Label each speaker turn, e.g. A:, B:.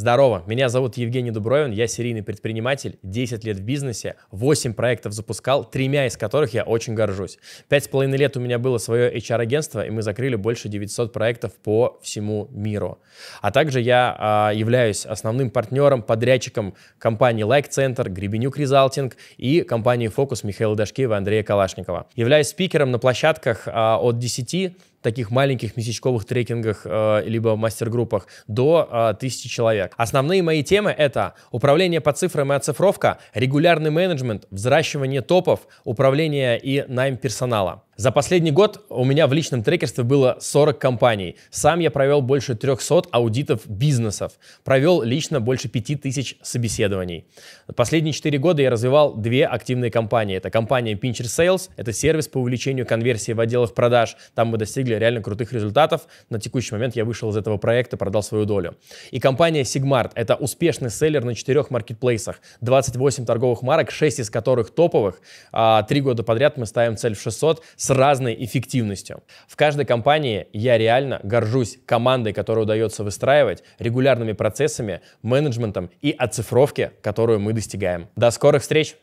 A: Здорово, меня зовут Евгений Дубровин, я серийный предприниматель, 10 лет в бизнесе, 8 проектов запускал, тремя из которых я очень горжусь. Пять с половиной лет у меня было свое HR-агентство, и мы закрыли больше 900 проектов по всему миру. А также я а, являюсь основным партнером, подрядчиком компании Like Center, Гребенюк Резалтинг и компании Focus Михаила Дашкиева, и Андрея Калашникова. Являюсь спикером на площадках а, от 10 таких маленьких месячковых трекингах э, либо мастер-группах до э, тысячи человек. Основные мои темы это управление по цифрам и оцифровка, регулярный менеджмент, взращивание топов, управление и найм персонала. За последний год у меня в личном трекерстве было 40 компаний. Сам я провел больше 300 аудитов бизнесов. Провел лично больше 5000 собеседований. Последние 4 года я развивал две активные компании. Это компания Pincher Sales, это сервис по увеличению конверсии в отделах продаж. Там мы достигли реально крутых результатов. На текущий момент я вышел из этого проекта, продал свою долю. И компания Sigmart, это успешный селлер на 4 маркетплейсах. 28 торговых марок, 6 из которых топовых. 3 а, года подряд мы ставим цель в 600 с с разной эффективностью. В каждой компании я реально горжусь командой, которую удается выстраивать, регулярными процессами, менеджментом и оцифровки, которую мы достигаем. До скорых встреч!